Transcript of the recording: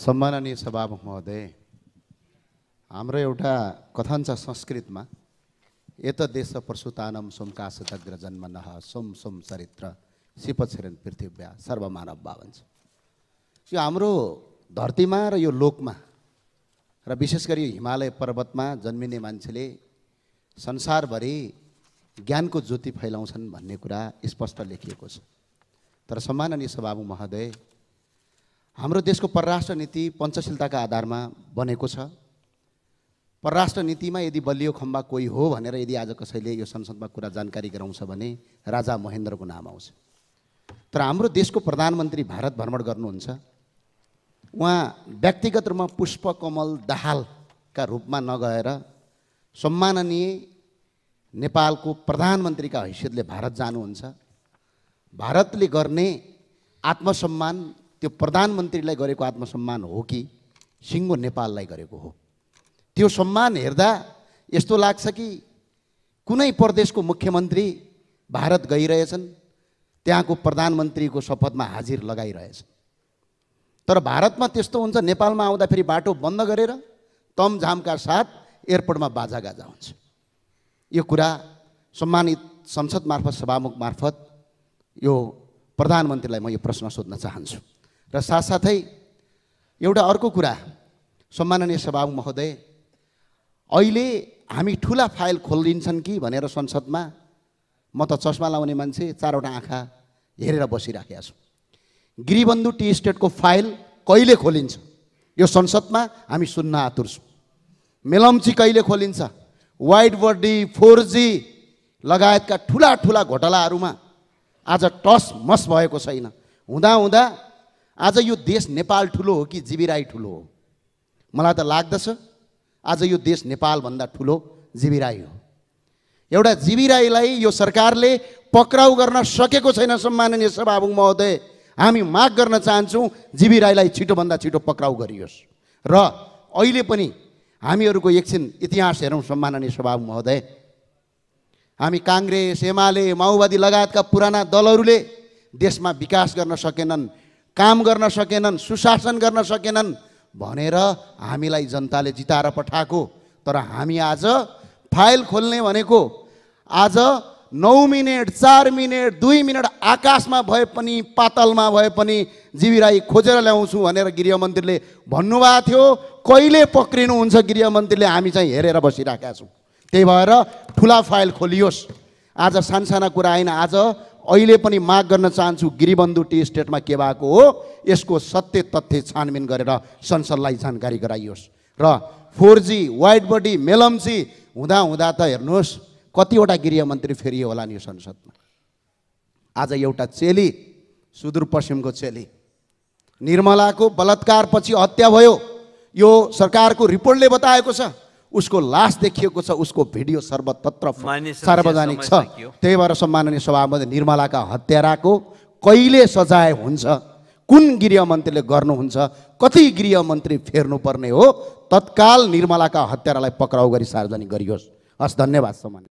सम्माननीय सभामुख महोदय हाम्रो एउटा कथन छ संस्कृतमा यत देश परशुतानम जन्म नह सोम सोम चरित्र सिपछिरन पृथ्वी सर्वमानव भन्छ यो हाम्रो धरतीमा र यो लोकमा र विशेष गरी हिमालय पर्वतमा जन्मिने मान्छेले संसारभरि ज्ञानको ज्योति फैलाउँछन् भन्ने कुरा स्पष्ट लेखिएको छ तर सम्माननीय सभामुख महोदय हाम्रो देशको परराष्ट्र नीति पञ्चशीलताका आधारमा बनेको छ परराष्ट्र नीतिमा यदि बलियो खम्बा कोही हो भनेर यदि आज कसैले यो संसदमा कुरा जानकारी गराउँछ भने राजा महेन्द्रको नाम आउँछ तर हाम्रो देशको प्रधानमन्त्री भारत भ्रमण गर्नुहुन्छ उहाँ व्यक्तिगत रूपमा पुष्पकमल दाहालका रूपमा नगएर सम्माननीय नेपालको प्रधानमन्त्रीका हैसियतले भारत जानुहुन्छ भारतले गर्ने आत्मसम्मान त्यो प्रधानमन्त्रीलाई गरेको आत्मसम्मान हो कि सिङ्गो नेपाललाई गरेको हो त्यो सम्मान हेर्दा यस्तो लाग्छ कि कुनै प्रदेशको मुख्यमन्त्री भारत गइरहेछन् त्यहाँको प्रधानमन्त्रीको शपथमा हाजिर लगाइरहेछन् तर भारतमा त्यस्तो हुन्छ नेपालमा आउँदा फेरि बाटो बन्द गरेर तमझामका साथ एयरपोर्टमा बाजागाजा हुन्छ यो कुरा सम्मानित संसद मार्फत सभामुख मार्फत यो प्रधानमन्त्रीलाई म यो प्रश्न सोध्न चाहन्छु र साथसाथै एउटा अर्को कुरा सम्माननीय सभामुख महोदय अहिले हामी ठुला फाइल खोलिदिन्छन् कि भनेर संसदमा म त चस्मा लाउने मान्छे चारवटा आँखा हेरेर बसिराखेका छु गिरिबन्धु टी स्टेटको फाइल कहिले खोलिन्छ यो संसदमा हामी सुन्न आतुर छौँ मेलम्ची कहिले खोलिन्छ वाइट बडी फोर जी लगायतका ठुला ठुला घोटालाहरूमा आज टस मस भएको छैन हुँदा हुँदा आज यो देश नेपाल ठुलो हो कि राई ठुलो हो मलाई त लाग्दछ आज यो देश नेपालभन्दा ठुलो राई हो एउटा राईलाई यो सरकारले पक्राउ गर्न सकेको छैन सम्माननीय सभामुख महोदय हामी माग गर्न चाहन्छौँ राईलाई छिटोभन्दा छिटो पक्राउ गरियोस् र अहिले पनि हामीहरूको एकछिन इतिहास हेरौँ सम्माननीय सभामुख महोदय हामी काङ्ग्रेस एमाले माओवादी लगायतका पुराना दलहरूले देशमा विकास गर्न सकेनन् काम गर्न सकेनन् सुशासन गर्न सकेनन् भनेर हामीलाई जनताले जिताएर पठाएको तर हामी आज फाइल खोल्ने भनेको आज नौ मिनट चार मिनट दुई मिनट आकाशमा भए पनि पातलमा भए पनि जीवीराई खोजेर ल्याउँछु भनेर गृहमन्त्रीले भन्नुभएको थियो कहिले पक्रिनुहुन्छ गृहमन्त्रीले हामी चाहिँ हेरेर बसिरहेका छौँ त्यही भएर ठुला फाइल खोलियोस् आज सानसाना कुरा होइन आज अहिले पनि माग गर्न चाहन्छु गिरिबन्धु टी स्टेटमा के भएको हो यसको सत्य तथ्य छानबिन गरेर संसदलाई जानकारी गराइयोस् र four G white body Melamchi हुँदा हुँदा त हेर्नुहोस् कतिवटा गृहमन्त्री फेरियो होला नि यो संसदमा आज एउटा चेली सुदूरपश्चिमको चेली निर्मलाको बलात्कारपछि हत्या भयो यो सरकारको रिपोर्टले बताएको छ उसको लास देखिएको छ उसको भिडियो सर्वतत्र सार्वजनिक छ त्यही भएर सम्माननीय सभापति निर्मलाका हत्याराको कहिले सजाय हुन्छ कुन गृहमन्त्रीले गर्नुहुन्छ कति गृहमन्त्री फेर्नुपर्ने हो तत्काल निर्मलाका हत्यारालाई पक्राउ गरी सार्वजनिक गरियोस् हस् धन्यवाद सम्मान